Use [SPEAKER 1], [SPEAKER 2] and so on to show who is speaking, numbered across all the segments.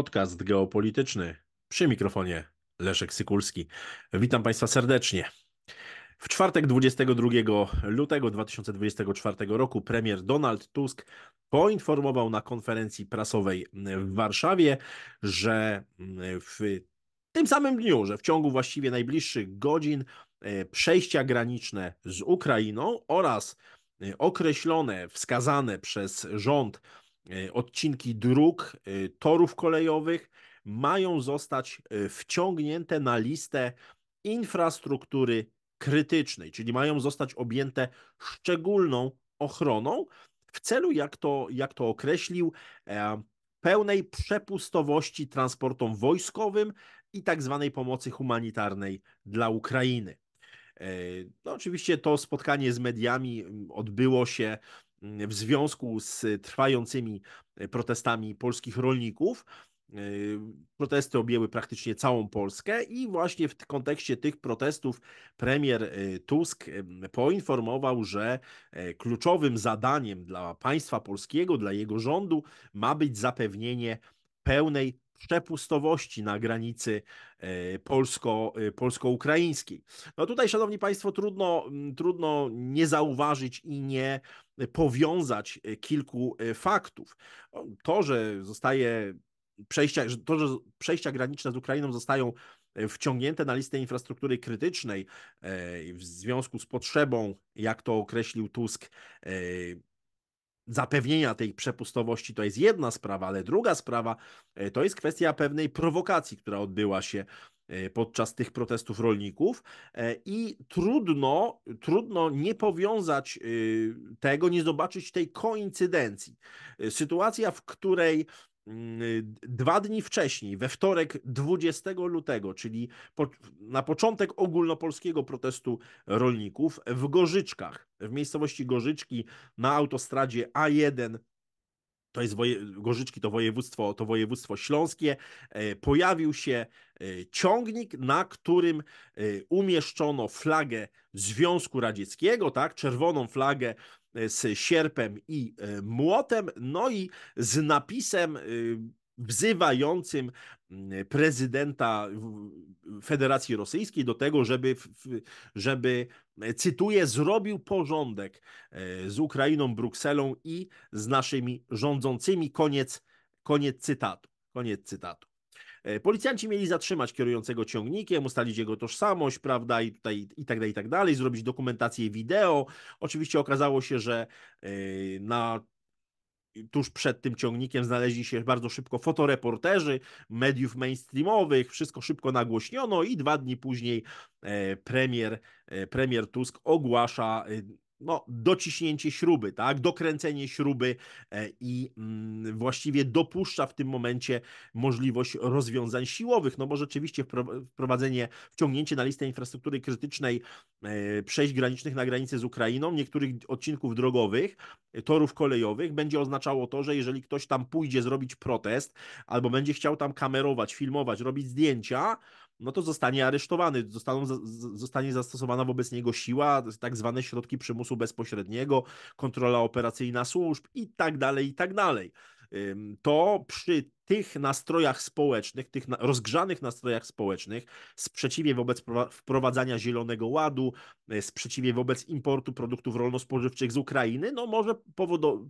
[SPEAKER 1] podcast geopolityczny. Przy mikrofonie Leszek Sykulski. Witam Państwa serdecznie. W czwartek 22 lutego 2024 roku premier Donald Tusk poinformował na konferencji prasowej w Warszawie, że w tym samym dniu, że w ciągu właściwie najbliższych godzin e, przejścia graniczne z Ukrainą oraz e, określone, wskazane przez rząd E, odcinki dróg, e, torów kolejowych mają zostać e, wciągnięte na listę infrastruktury krytycznej, czyli mają zostać objęte szczególną ochroną w celu, jak to, jak to określił, pełnej przepustowości transportom wojskowym i tak zwanej pomocy humanitarnej dla Ukrainy. No, oczywiście to spotkanie z mediami mm, odbyło się Mm, w związku z trwającymi e, protestami polskich rolników. E, protesty objęły praktycznie całą Polskę, i właśnie w kontekście tych protestów premier e, Tusk poinformował, że kluczowym zadaniem dla państwa polskiego, dla jego rządu ma być zapewnienie pełnej przepustowości na granicy e, polsko, e, polsko-ukraińskiej. No tutaj, szanowni państwo, trudno, mm, trudno nie zauważyć i nie powiązać e, kilku faktów. To, że zostaje przejścia, to, że przejścia graniczne z Ukrainą zostają wciągnięte na listę infrastruktury krytycznej w związku z potrzebą, jak to określił Tusk, zapewnienia tej przepustowości to jest jedna sprawa, ale druga sprawa e, to jest kwestia pewnej prowokacji, która odbyła się e, podczas tych protestów rolników e, i trudno, trudno nie powiązać tego, nie zobaczyć tej koincydencji. Sytuacja, w której Mm, y, dwa dni wcześniej, we wtorek 20 lutego, czyli po, na początek ogólnopolskiego protestu rolników w Gorzyczkach, w miejscowości Gorzyczki na autostradzie A1 to jest woje, Gorzyczki, to województwo, to województwo śląskie, e, pojawił się e, ciągnik, na którym e, umieszczono flagę Związku Radzieckiego, tak, czerwoną flagę z sierpem i młotem, no i z napisem wzywającym mm, prezydenta Federacji Rosyjskiej do tego, żeby, żeby e, cytuję, zrobił porządek e, z Ukrainą, Brukselą i z naszymi rządzącymi. Koniec, koniec cytatu. Koniec cytatu. E, policjanci mieli zatrzymać kierującego ciągnikiem, ustalić jego tożsamość, prawda, i tutaj i tak dalej, i tak dalej, zrobić dokumentację wideo. Oczywiście okazało się, że na tuż przed tym ciągnikiem znaleźli się bardzo szybko fotoreporterzy mediów mainstreamowych, wszystko szybko nagłośniono i dwa dni później e, premier, e, premier Tusk ogłasza y, no, dociśnięcie śruby, tak, dokręcenie śruby e, i mm, właściwie dopuszcza w tym momencie możliwość rozwiązań siłowych, no bo rzeczywiście wprowadzenie, wciągnięcie na listę infrastruktury krytycznej e, przejść granicznych na granicy z Ukrainą, niektórych odcinków drogowych, torów kolejowych będzie oznaczało to, że jeżeli ktoś tam pójdzie zrobić protest albo będzie chciał tam kamerować, filmować, robić zdjęcia, no to zostanie aresztowany, zostaną, zostanie zastosowana wobec niego siła, tak zwane środki przymusu bezpośredniego, kontrola operacyjna służb i tak dalej, i tak dalej. To przy tych nastrojach społecznych, tych rozgrzanych nastrojach społecznych, sprzeciwie wobec wprowadzania zielonego ładu, e, sprzeciwie wobec importu produktów rolno-spożywczych z Ukrainy, no może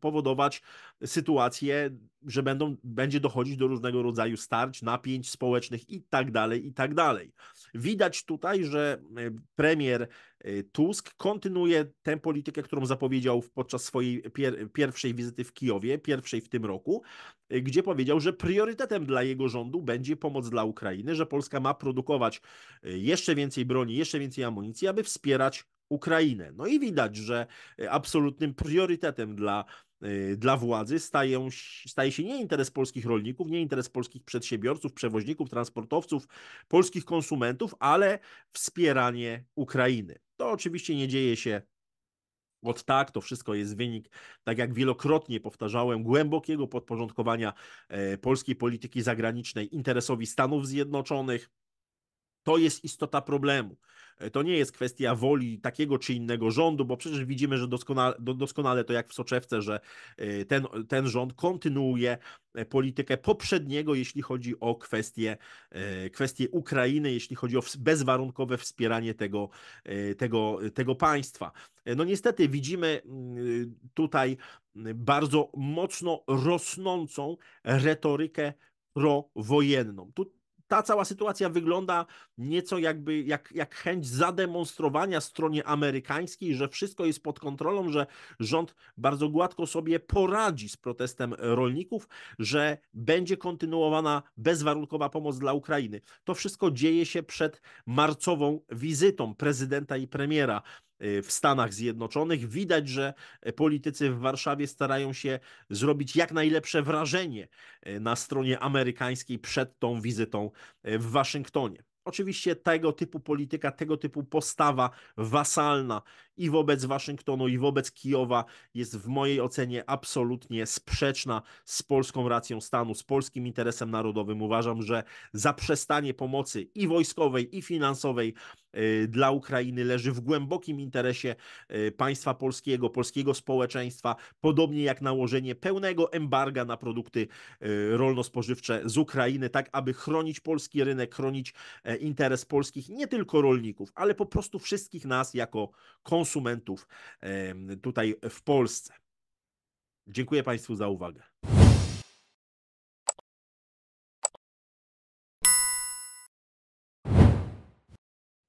[SPEAKER 1] powodować sytuację, że będą, będzie dochodzić do różnego rodzaju starć, napięć społecznych i tak dalej, i tak dalej. Widać tutaj, że e, premier e, Tusk kontynuuje tę politykę, którą zapowiedział podczas swojej pier pierwszej wizyty w Kijowie, pierwszej w tym roku, gdzie powiedział, że priorytetem dla jego rządu będzie pomoc dla Ukrainy, że Polska ma produkować y, jeszcze więcej broni, jeszcze więcej amunicji, aby wspierać Ukrainę. No i widać, że y, absolutnym priorytetem dla y, dla władzy staje się nie interes polskich rolników, nie interes polskich przedsiębiorców, przewoźników, transportowców, polskich konsumentów, ale wspieranie Ukrainy. To oczywiście nie dzieje się od tak, to wszystko jest wynik, tak jak wielokrotnie powtarzałem, głębokiego podporządkowania e, polskiej polityki zagranicznej interesowi Stanów Zjednoczonych, to jest istota problemu. E, to nie jest kwestia woli takiego czy innego rządu, bo przecież widzimy, że doskonale, doskonale to jak w soczewce, że e, ten, ten rząd kontynuuje e, politykę poprzedniego, jeśli chodzi o kwestie, kwestie Ukrainy, jeśli chodzi o bezwarunkowe wspieranie tego, tego, tego państwa. No niestety widzimy tutaj bardzo mocno rosnącą retorykę prowojenną. Tu ta cała sytuacja wygląda nieco jakby jak, jak chęć zademonstrowania stronie amerykańskiej, że wszystko jest pod kontrolą, że rząd bardzo gładko sobie poradzi z protestem rolników, że będzie kontynuowana bezwarunkowa pomoc dla Ukrainy. To wszystko dzieje się przed marcową wizytą prezydenta i premiera Y, w Stanach Zjednoczonych. Widać, że e, politycy w Warszawie starają się zrobić jak najlepsze wrażenie e, na stronie amerykańskiej przed tą wizytą e, w Waszyngtonie. Oczywiście tego typu polityka, tego typu postawa wasalna i wobec Waszyngtonu, i wobec Kijowa jest w mojej ocenie absolutnie sprzeczna z polską racją stanu, z polskim interesem narodowym. Uważam, że zaprzestanie pomocy i wojskowej, i finansowej Y, dla Ukrainy leży w głębokim interesie y, państwa polskiego, polskiego społeczeństwa, podobnie jak nałożenie pełnego embarga na produkty y, rolno-spożywcze z Ukrainy, tak aby chronić polski rynek, chronić e, interes polskich nie tylko rolników, ale po prostu wszystkich nas jako konsumentów tutaj w Polsce. Dziękuję Państwu za uwagę.